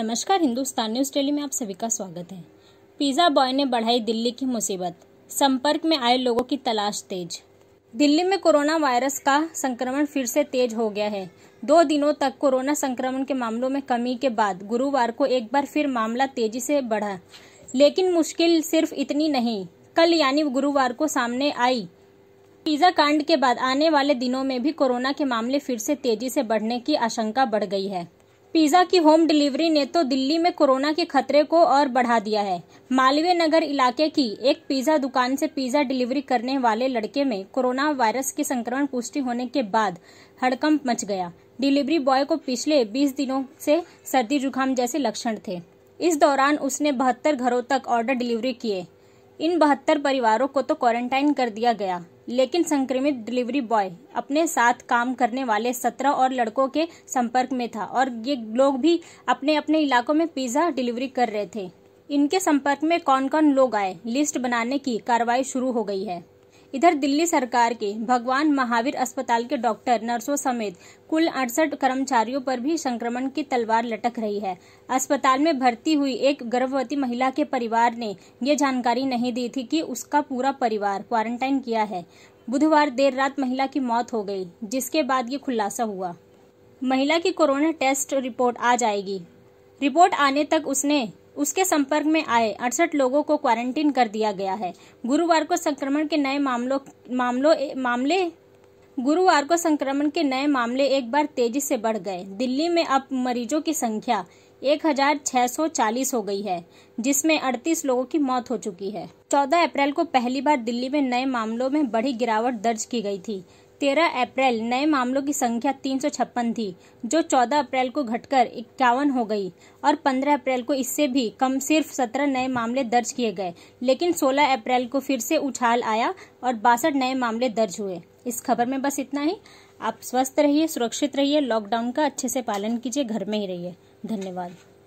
नमस्कार Hindustan news daily में आप सभी का स्वागत है पिज्जा बॉय ने बढ़ाई दिल्ली की मुसीबत संपर्क में आए लोगों की तलाश तेज दिल्ली में कोरोना वायरस का संक्रमण फिर से तेज हो गया है दो दिनों तक कोरोना संक्रमण के मामलों में कमी के बाद गुरुवार को एक बार फिर मामला तेजी से बढ़ा लेकिन मुश्किल सिर्फ इतनी नहीं कल यानी गुरुवार को सामने आई पिज्जा कांड के बाद आने वाले दिनों में भी कोरोना के मामले फिर से तेजी से बढ़ने की आशंका बढ़ गई है पिज़्ज़ा की होम डिलीवरी ने तो दिल्ली में कोरोना के खतरे को और बढ़ा दिया है मालवीय नगर इलाके की एक पिज़्ज़ा दुकान से पिज़्ज़ा डिलीवरी करने वाले लड़के में कोरोना वायरस के संक्रमण पुष्टि होने के बाद हड़कंप मच गया डिलीवरी बॉय को पिछले 20 दिनों से सर्दी जुकाम जैसे लक्षण थे इस दौरान उसने बहत्तर घरों तक ऑर्डर डिलीवरी किए इन बहत्तर परिवारों को तो क्वारंटाइन कर दिया गया लेकिन संक्रमित डिलीवरी बॉय अपने साथ काम करने वाले सत्रह और लड़कों के संपर्क में था और ये लोग भी अपने अपने इलाकों में पिज्जा डिलीवरी कर रहे थे इनके संपर्क में कौन कौन लोग आए लिस्ट बनाने की कार्रवाई शुरू हो गई है इधर दिल्ली सरकार के भगवान महावीर अस्पताल के डॉक्टर नर्सों समेत कुल अड़सठ कर्मचारियों पर भी संक्रमण की तलवार लटक रही है अस्पताल में भर्ती हुई एक गर्भवती महिला के परिवार ने यह जानकारी नहीं दी थी कि उसका पूरा परिवार क्वारंटाइन किया है बुधवार देर रात महिला की मौत हो गई जिसके बाद ये खुलासा हुआ महिला की कोरोना टेस्ट रिपोर्ट आ जाएगी रिपोर्ट आने तक उसने उसके संपर्क में आए अड़सठ लोगों को क्वारंटीन कर दिया गया है गुरुवार को संक्रमण के नए मामलों मामलों मामले गुरुवार को संक्रमण के नए मामले एक बार तेजी से बढ़ गए दिल्ली में अब मरीजों की संख्या 1640 हो गई है जिसमें 38 लोगों की मौत हो चुकी है 14 अप्रैल को पहली बार दिल्ली में नए मामलों में बड़ी गिरावट दर्ज की गई थी तेरह अप्रैल नए मामलों की संख्या तीन थी जो 14 अप्रैल को घटकर इक्यावन हो गई और 15 अप्रैल को इससे भी कम सिर्फ 17 नए मामले दर्ज किए गए लेकिन 16 अप्रैल को फिर से उछाल आया और बासठ नए मामले दर्ज हुए इस खबर में बस इतना ही आप स्वस्थ रहिए सुरक्षित रहिए लॉकडाउन का अच्छे से पालन कीजिए घर में ही रहिए धन्यवाद